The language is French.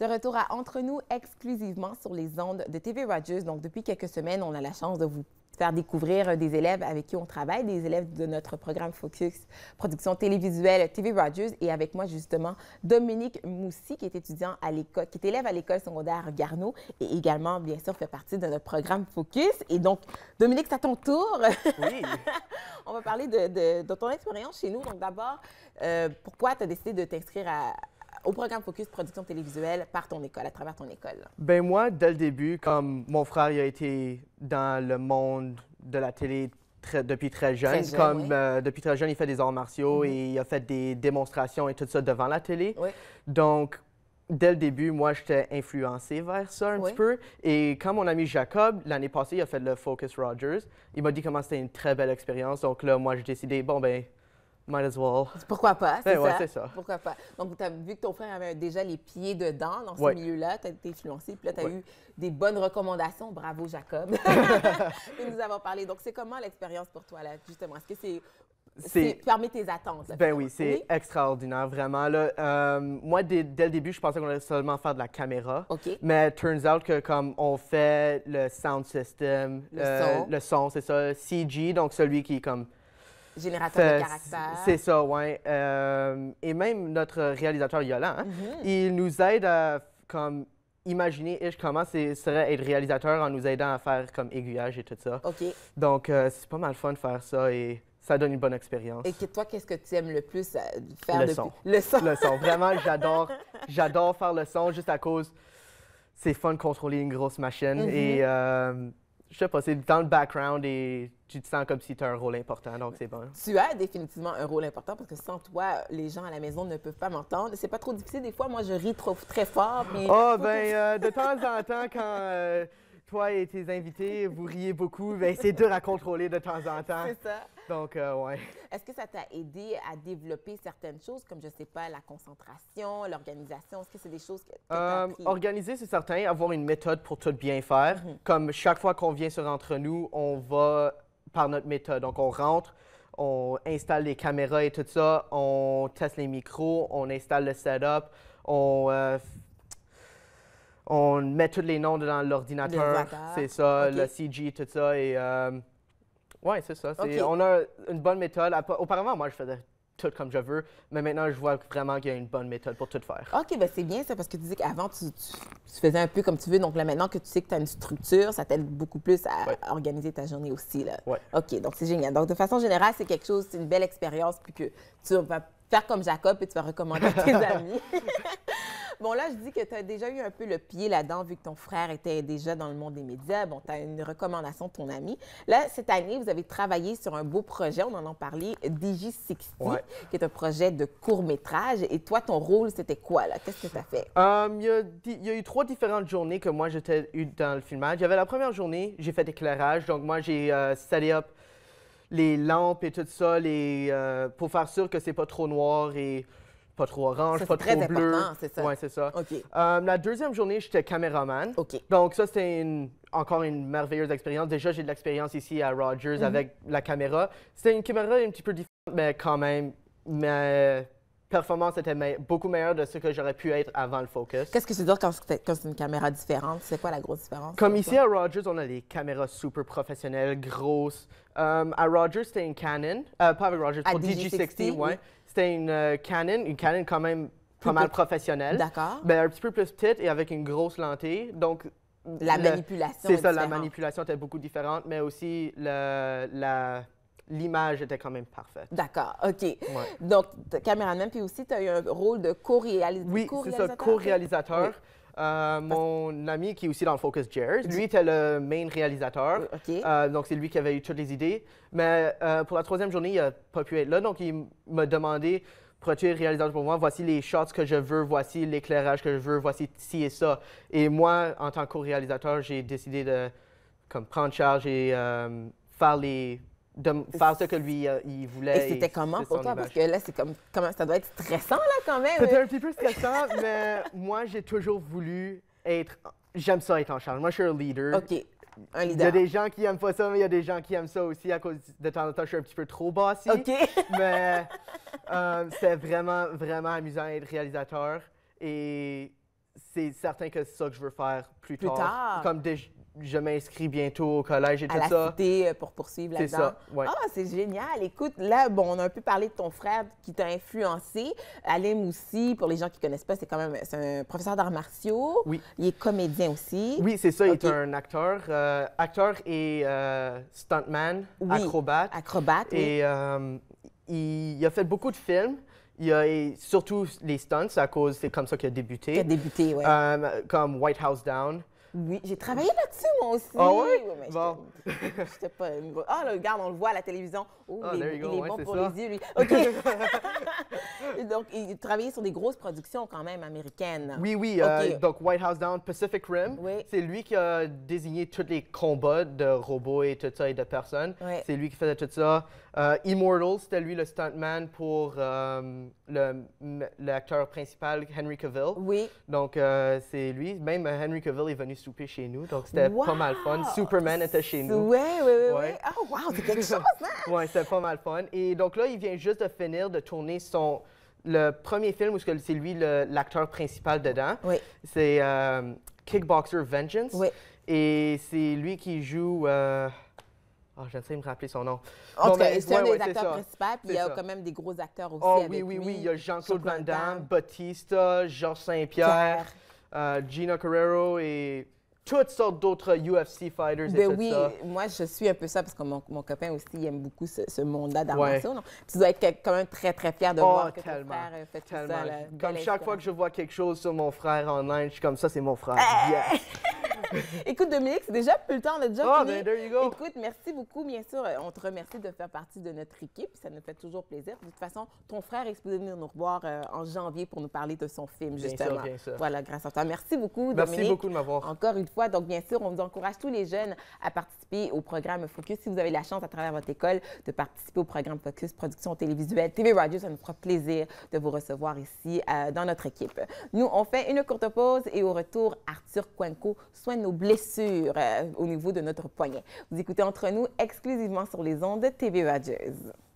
De retour à Entre nous exclusivement sur les ondes de TV Rogers. Donc, depuis quelques semaines, on a la chance de vous faire découvrir euh, des élèves avec qui on travaille, des élèves de notre programme Focus Production télévisuelle TV Rogers. Et avec moi, justement, Dominique Moussi, qui est étudiant à l'école, qui est élève à l'école secondaire Garneau et également, bien sûr, fait partie de notre programme Focus. Et donc, Dominique, c'est à ton tour. Oui. on va parler de, ton expérience chez nous. Donc, d'abord, euh, pourquoi tu as décidé de t'inscrire à au programme Focus Production télévisuelle par ton école, à travers ton école? Ben moi, dès le début, comme mon frère il a été dans le monde de la télé depuis très jeune. comme euh, depuis très jeune, il fait des arts martiaux mhm. et il a fait des démonstrations et tout ça devant la télé. Donc, dès le début, moi, j'étais influencé vers ça un petit peu. Et quand mon ami Jacob, l'année passée, il a fait le Focus Rogers, il m'a dit comment c'était une très belle expérience. Donc là, moi, j'ai décidé, bon, ben Might as well. Pourquoi pas, ben c'est ça? Pourquoi pas? Donc, tu as vu que ton frère avait déjà les pieds dedans dans ce milieu-là, tu as été influencé, puis là, tu as eu des bonnes recommandations. Bravo, Jacob. Et nous avons parlé. Donc, c'est comment l'expérience pour toi, là, justement? Est-ce que c'est c'est parmi tes attentes. ben oui, c'est extraordinaire, vraiment. Là, euh, moi, dès, le début, je pensais qu'on allait seulement faire de la caméra. Mais turns out que comme on fait le sound system, le euh, son, c'est ça, CG, donc celui qui comme Générateur de caractère. C'est ça, oui. Euh, et même notre réalisateur Yolan, hein, mm-hmm. il nous aide à comme, imaginer comment ce serait être réalisateur en nous aidant à faire comme aiguillage et tout ça. OK. Donc, euh, c'est pas mal fun de faire ça et ça donne une bonne expérience. Et toi, qu'est-ce que tu aimes le plus euh, faire le depuis... son. Le son. Le son. Vraiment, j'adore, j'adore faire le son juste à cause c'est fun de contrôler une grosse machine mm-hmm. et je sais pas, c'est dans le background et tu te sens comme si tu as un rôle important, donc c'est bon. Tu as définitivement un rôle important parce que sans toi, les gens à la maison ne peuvent pas m'entendre. C'est pas trop difficile. Des fois, moi, je ris trop, très fort. Ah Oh, ben, euh, de temps en temps, quand. Euh, toi et tes invités, vous riez beaucoup, mais ben, c'est dur à contrôler de temps en temps. C'est ça. Donc, euh, ouais. Est-ce que ça t'a aidé à développer certaines choses, comme je sais pas, la concentration, l'organisation? Est-ce que c'est des choses que, euh, Organiser, c'est certain. Avoir une méthode pour tout bien faire. Mm-hmm. Comme chaque fois qu'on vient sur Entre nous, on va par notre méthode. Donc, on rentre, on installe les caméras et tout ça, on teste les micros, on installe le setup, on euh, on met tous les noms dans l'ordinateur. C'est ça, le CG, tout ça. Et euh, c'est ça. On a une bonne méthode. Auparavant, moi, je faisais tout comme je veux, mais maintenant, je vois vraiment qu'il y a une bonne méthode pour tout faire. OK, ben c'est bien ça, parce que tu dis qu'avant, tu, faisais un peu comme tu veux. Donc là, maintenant que tu sais que tu as une structure, ça t'aide beaucoup plus à organiser ta journée aussi. Là. OK, donc c'est génial. Donc, de façon générale, c'est quelque chose, c'est une belle expérience, puis que tu vas faire comme Jacob et tu vas recommander à tes amis. Bon, là, je dis que tu as déjà eu un peu le pied là-dedans, vu que ton frère était déjà dans le monde des médias. Bon, tu as une recommandation de ton ami. Là, cette année, vous avez travaillé sur un beau projet, on en a parlé, DIGI 60 qui est un projet de court-métrage. Et toi, ton rôle, c'était quoi, là? Qu'est-ce que tu as fait? Euh, il y, y, a eu trois différentes journées que moi, j'étais dans le filmage. Il la première journée, j'ai fait éclairage. Donc, moi, j'ai euh, salé up les lampes et tout ça les, euh, pour faire sûr que c'est pas trop noir et pas trop orange, pas trop très bleu. c'est ça. Ouais, c'est ça. OK. Euh, la deuxième journée, j'étais caméraman. OK. Donc ça, c'était encore une merveilleuse expérience. Déjà, j'ai de l'expérience ici à Rogers mhm. avec la caméra. C'était une caméra un petit peu différente, mais quand même, ma performance était beaucoup meilleure de ce que j'aurais pu être avant le focus. Qu'est-ce que tu dois quand, quand c'est une caméra différente? C'est quoi la grosse différence? Comme ici à Rogers, on a des caméras super professionnelles, grosses. Euh, à Rogers, c'était une Canon. Euh, pas avec Rogers, pour DG60, 60 ouais. Oui. C'était une euh, Canon, une Canon quand même pas mal professionnelle. D'accord. Ben, un petit peu plus petite et avec une grosse lentille. Donc, la manipulation. C'est ça, la manipulation était beaucoup différente, mais aussi le, la l'image était quand même parfaite. D'accord, OK. Ouais. Donc, caméraman, puis aussi, tu as eu un rôle de co-réalisateur. Oui, c'est ça, co-réalisateur. Euh, mon ami qui est aussi dans le Focus Jared, lui était le main réalisateur. Euh, euh, donc, c'est lui qui avait eu toutes les idées. Mais pour la troisième journée, il n'a pas pu être là. Donc, il m'a demandé pourrais-tu réalisateur pour moi Voici les shots que je veux, voici l'éclairage que je veux, voici ci et ça. Et moi, en tant que co-réalisateur, j'ai décidé de comme, prendre charge et faire les de faire ce que lui, euh, il voulait. Et c'était comment pour toi? Parce que là, c'est comme, comment, ça doit être stressant, là, quand même. C'était hein? un petit peu stressant, mais moi, j'ai toujours voulu être... J'aime ça être en charge. Moi, je suis un leader. OK. Un leader. Il y a des gens qui aiment pas ça, mais il y a des gens qui aiment ça aussi à cause de temps en temps, je suis un petit peu trop bossy. mais euh, c'est vraiment, vraiment amusant d'être réalisateur. Et c'est certain que c'est ça que je veux faire plus, plus tard. Comme je m'inscris bientôt au collège et à tout la Cité euh, pour poursuivre là-dedans. C'est ça, Ah, c'est génial. Écoute, là, bon, on a un peu parlé de ton frère qui t'a influencé. Alim aussi, pour les gens qui connaissent pas, c'est quand même un professeur d'arts martiaux. Oui. Il est comédien aussi. Oui, c'est ça. Il est un acteur. Euh, acteur et euh, stuntman, oui. acrobate. Acrobate, oui. Et il, a fait beaucoup de films. Il a surtout les stunts, à cause, c'est comme ça qu'il a débuté. Il a débuté, oui. comme White House Down. Oui, j'ai travaillé là-dessus, moi aussi. Ah oui? oui mais bon. J'étais pas Ah, regarde, on le voit à la télévision. Oh, ah, il, est, bon pour les yeux, lui. OK. donc, il travaillait sur des grosses productions quand même américaines. Oui, oui. Euh, donc, White House Down, Pacific Rim. Oui. C'est lui qui a désigné tous les combats de robots et tout ça et de personnes. Oui. C'est lui qui faisait tout ça. Euh, Immortals, c'était lui le stuntman pour euh, l'acteur principal, Henry Cavill. Oui. Donc, euh, c'est lui. Même Henry Cavill est venu souper chez nous, donc c'était pas mal fun. Superman était chez nous. Oui, oui, oui. Ouais. Oh, wow, c'est quelque chose, hein? oui, c'était pas mal fun. Et donc là, il vient juste de finir de tourner son le premier film où c'est lui l'acteur principal dedans. C'est euh, Kickboxer Vengeance. Et c'est lui qui joue. Euh, Oh, ah, j'essaie de me rappeler son nom. En tout cas, c'est un des acteurs principaux, puis il y a quand même des gros acteurs ah aussi. Oh, oui, oui, oui. Il y a Jean-Claude Van Damme, Bautista, Georges Saint-Pierre, euh, Gina Carrero et toutes sortes d'autres UFC fighters et ben tout oui, moi, je suis un peu ça parce que mon, copain aussi il aime beaucoup ce, monde-là d'arts Tu dois être quand même très, très fier de oh, voir que tellement, euh, ça. comme chaque fois que je vois quelque chose sur mon frère en ligne, je suis comme ça, c'est mon frère. Ah! Écoute, Dominique, c'est déjà plus le temps, de a ah, ben, there you go. Écoute, merci beaucoup. Bien sûr, euh, on te remercie de faire partie de notre équipe. Ça nous fait toujours plaisir. De toute façon, ton frère est supposé venir nous revoir euh, en janvier pour nous parler de son film, bien Sûr, bien sûr. Voilà, grâce à toi. Merci beaucoup, Dominique. Merci beaucoup de m'avoir. Encore une fois, donc bien sûr, on vous encourage tous les jeunes à participer au programme Focus. Si vous avez la chance à travers votre école de participer au programme Focus Production Télévisuelle TV Radio, ça nous fera plaisir de vous recevoir ici euh, dans notre équipe. Nous, on fait une courte pause et au retour, Arthur Cuenco, soigne nos blessures euh, au niveau de notre poignet. Vous écoutez entre nous exclusivement sur les ondes TV jazz.